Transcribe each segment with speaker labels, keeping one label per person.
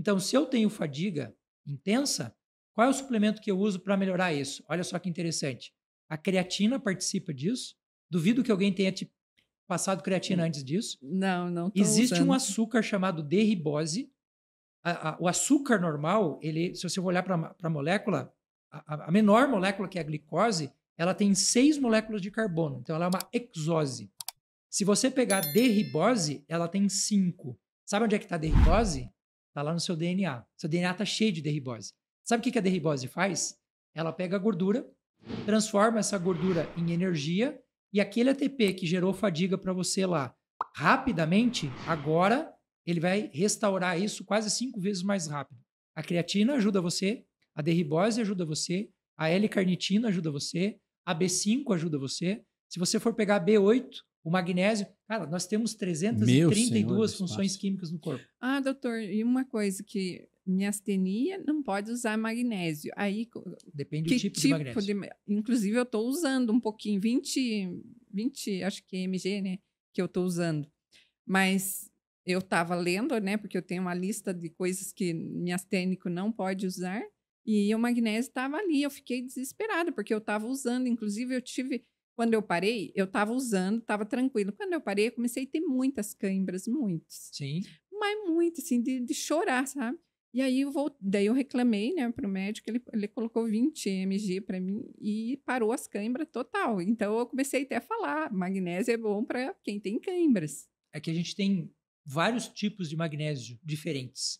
Speaker 1: Então, se eu tenho fadiga intensa, qual é o suplemento que eu uso para melhorar isso? Olha só que interessante. A creatina participa disso. Duvido que alguém tenha te passado creatina hum, antes disso. Não, não. Existe usando. um açúcar chamado derribose. A, a, o açúcar normal, ele, se você olhar para a molécula, a menor molécula que é a glicose, ela tem seis moléculas de carbono. Então, ela é uma exose. Se você pegar derribose, ela tem cinco. Sabe onde é que está a derribose? Está lá no seu DNA. Seu DNA está cheio de derribose. Sabe o que a derribose faz? Ela pega a gordura, transforma essa gordura em energia e aquele ATP que gerou fadiga para você lá rapidamente, agora ele vai restaurar isso quase cinco vezes mais rápido. A creatina ajuda você, a derribose ajuda você, a L-carnitina ajuda você, a B5 ajuda você. Se você for pegar a B8, o magnésio, cara, nós temos 332 senhor, funções espaço. químicas no corpo. Ah, doutor, e uma coisa que miastenia não pode usar magnésio. Aí depende do tipo, tipo, de magnésio. De, inclusive eu estou usando um pouquinho, 20, 20, acho que é mg, né, que eu estou usando. Mas eu estava lendo, né, porque eu tenho uma lista de coisas que miastênico não pode usar. E o magnésio estava ali, eu fiquei desesperada, porque eu estava usando. Inclusive, eu tive quando eu parei, eu estava usando, estava tranquilo. Quando eu parei, eu comecei a ter muitas câimbras, muitas, Sim. Mas muito, assim, de, de chorar, sabe? E aí eu voltei, daí eu reclamei, né, pro médico, ele, ele colocou 20 mg para mim e parou as câimbras total. Então eu comecei até a falar, magnésio é bom para quem tem câimbras. É que a gente tem vários tipos de magnésio diferentes.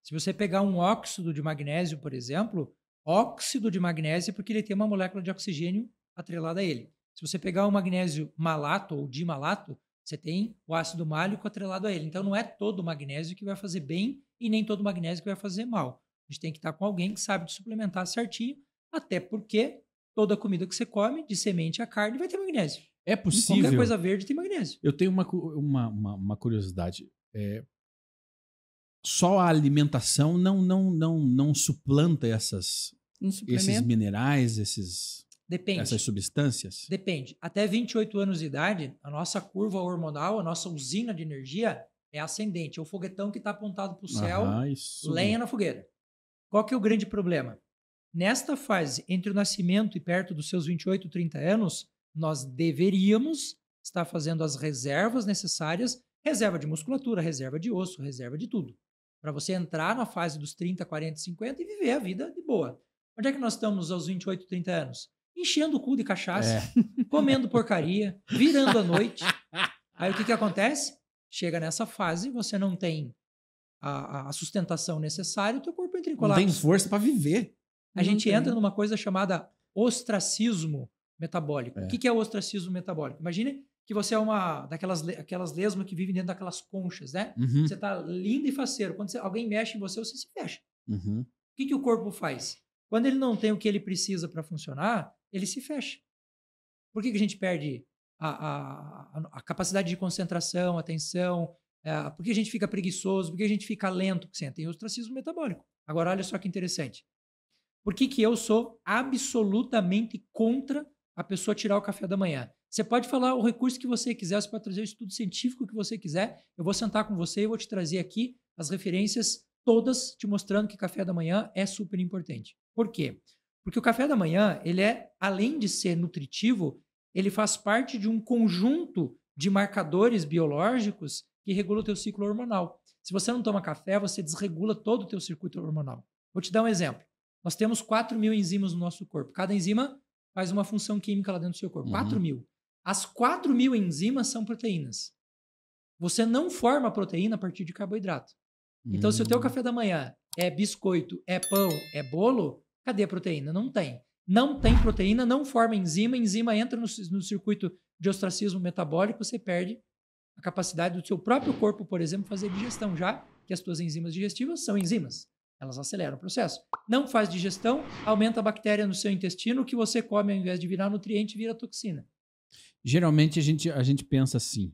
Speaker 1: Se você pegar um óxido de magnésio, por exemplo, óxido de magnésio é porque ele tem uma molécula de oxigênio atrelada a ele. Se você pegar o magnésio malato ou dimalato, você tem o ácido málico atrelado a ele. Então, não é todo magnésio que vai fazer bem e nem todo magnésio que vai fazer mal. A gente tem que estar com alguém que sabe de suplementar certinho, até porque toda comida que você come, de semente a carne, vai ter magnésio. É possível. Qualquer coisa verde tem magnésio. Eu tenho uma, uma, uma, uma curiosidade. É, só a alimentação não, não, não, não suplanta essas, esses minerais, esses Depende. Essas substâncias? Depende. Até 28 anos de idade, a nossa curva hormonal, a nossa usina de energia é ascendente. É o foguetão que está apontado para o céu, ah, lenha na fogueira. Qual que é o grande problema? Nesta fase, entre o nascimento e perto dos seus 28, 30 anos, nós deveríamos estar fazendo as reservas necessárias, reserva de musculatura, reserva de osso, reserva de tudo, para você entrar na fase dos 30, 40, 50 e viver a vida de boa. Onde é que nós estamos aos 28, 30 anos? enchendo o cu de cachaça, é. comendo porcaria, virando a noite. Aí o que, que acontece? Chega nessa fase, você não tem a, a sustentação necessária, o teu corpo entra em colapso. Não tem força para viver. A não gente tem. entra numa coisa chamada ostracismo metabólico. É. O que, que é ostracismo metabólico? Imagine que você é uma daquelas aquelas lesmas que vivem dentro daquelas conchas, né? Uhum. Você está lindo e faceiro. Quando você, alguém mexe em você, você se fecha. Uhum. O que, que o corpo faz? Quando ele não tem o que ele precisa para funcionar, ele se fecha. Por que, que a gente perde a, a, a capacidade de concentração, atenção? É, por que a gente fica preguiçoso? Por que a gente fica lento? Sim, tem ostracismo metabólico. Agora, olha só que interessante. Por que, que eu sou absolutamente contra a pessoa tirar o café da manhã? Você pode falar o recurso que você quiser, você pode trazer o estudo científico que você quiser. Eu vou sentar com você e vou te trazer aqui as referências todas te mostrando que café da manhã é super importante. Por quê? Porque o café da manhã, ele é, além de ser nutritivo, ele faz parte de um conjunto de marcadores biológicos que regula o teu ciclo hormonal. Se você não toma café, você desregula todo o teu circuito hormonal. Vou te dar um exemplo. Nós temos 4 mil enzimas no nosso corpo. Cada enzima faz uma função química lá dentro do seu corpo. Uhum. 4 mil. As 4 mil enzimas são proteínas. Você não forma proteína a partir de carboidrato. Então, uhum. se o teu hum. café da manhã é biscoito, é pão, é bolo, Cadê a proteína? Não tem. Não tem proteína, não forma enzima, enzima entra no, no circuito de ostracismo metabólico, você perde a capacidade do seu próprio corpo, por exemplo, fazer digestão, já que as suas enzimas digestivas são enzimas. Elas aceleram o processo. Não faz digestão, aumenta a bactéria no seu intestino, o que você come ao invés de virar nutriente, vira toxina. Geralmente a gente, a gente pensa assim: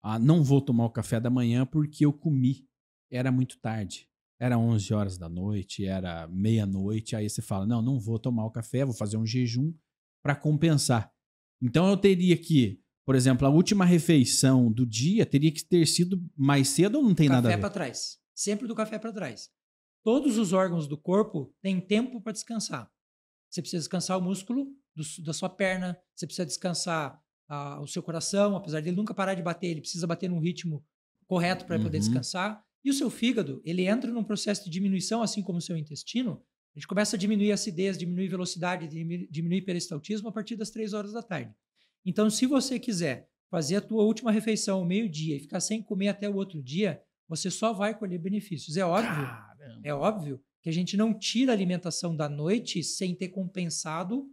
Speaker 1: ah, não vou tomar o café da manhã porque eu comi, era muito tarde era 11 horas da noite, era meia-noite, aí você fala: "Não, não vou tomar o café, vou fazer um jejum para compensar". Então eu teria que, por exemplo, a última refeição do dia teria que ter sido mais cedo ou não tem café nada a ver? Café para trás. Sempre do café para trás. Todos os órgãos do corpo têm tempo para descansar. Você precisa descansar o músculo do, da sua perna, você precisa descansar ah, o seu coração, apesar dele nunca parar de bater, ele precisa bater num ritmo correto para uhum. poder descansar. E o seu fígado, ele entra num processo de diminuição, assim como o seu intestino. A gente começa a diminuir a acidez, diminuir velocidade, diminuir peristaltismo a partir das 3 horas da tarde. Então, se você quiser fazer a tua última refeição ao meio-dia e ficar sem comer até o outro dia, você só vai colher benefícios. É óbvio, Caramba. é óbvio que a gente não tira a alimentação da noite sem ter compensado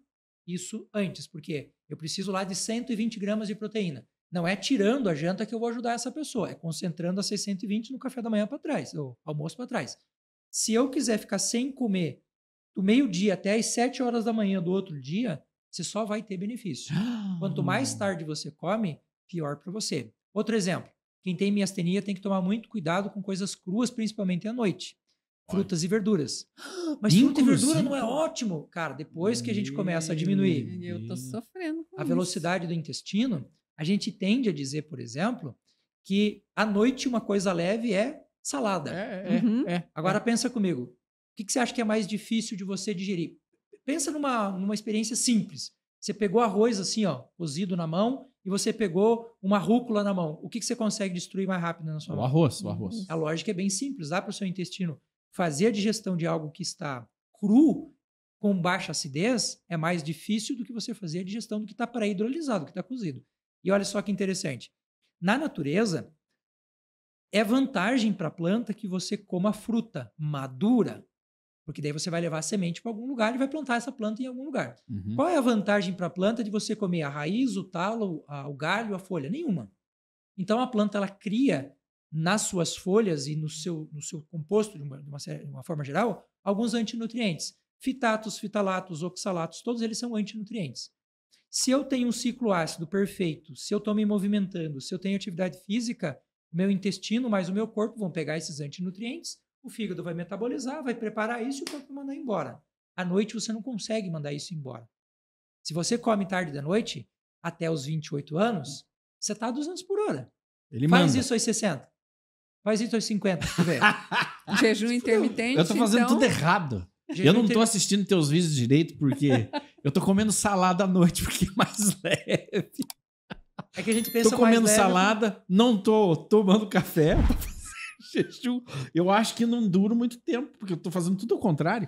Speaker 1: isso antes, porque eu preciso lá de 120 gramas de proteína. Não é tirando a janta que eu vou ajudar essa pessoa, é concentrando a 620 no café da manhã para trás, ou almoço para trás. Se eu quiser ficar sem comer do meio-dia até as 7 horas da manhã do outro dia, você só vai ter benefício. Quanto mais tarde você come, pior para você. Outro exemplo: quem tem miastenia tem que tomar muito cuidado com coisas cruas, principalmente à noite. Frutas e verduras. Mas Inclusive. fruta e verdura não é ótimo? Cara, depois que a gente começa a diminuir eu tô sofrendo a velocidade isso. do intestino, a gente tende a dizer, por exemplo, que à noite uma coisa leve é salada. É, é, é uhum. é, Agora é. pensa comigo, o que, que, você acha que é mais difícil de você digerir? Pensa numa, numa experiência simples. Você pegou arroz assim, ó, cozido na mão, e você pegou uma rúcula na mão. O que, que você consegue destruir mais rápido na sua o mão? O arroz, o arroz. A lógica é bem simples. Dá para o seu intestino fazer a digestão de algo que está cru, com baixa acidez, é mais difícil do que você fazer a digestão do que está pré-hidrolisado, que está cozido. E olha só que interessante. Na natureza, é vantagem para a planta que você coma fruta madura, porque daí você vai levar a semente para algum lugar e vai plantar essa planta em algum lugar. Uhum. Qual é a vantagem para a planta de você comer a raiz, o talo, a, o galho, a folha? Nenhuma. Então a planta ela cria nas suas folhas e no seu, no seu composto, de uma, de uma, de uma forma geral, alguns antinutrientes. Fitatos, fitalatos, oxalatos, todos eles são antinutrientes. Se eu tenho um ciclo ácido perfeito, se eu estou me movimentando, se eu tenho atividade física, meu intestino mais o meu corpo vão pegar esses antinutrientes, o fígado vai metabolizar, vai preparar isso e o corpo vai mandar embora. À noite você não consegue mandar isso embora. Se você come tarde da noite, até os 28 anos, você está a 200 por hora.
Speaker 2: Ele Faz manda. isso
Speaker 1: aos 60. Faz isso aos 50. Jejum intermitente. Eu estou fazendo então... tudo errado. Jejum eu não estou inter... assistindo teus vídeos direito porque eu tô comendo salada à noite porque é mais leve. É que a gente pensa Tô comendo leve, né? salada, né? não tô tomando café jejum. Eu acho que não duro muito tempo, porque eu tô fazendo tudo ao contrário.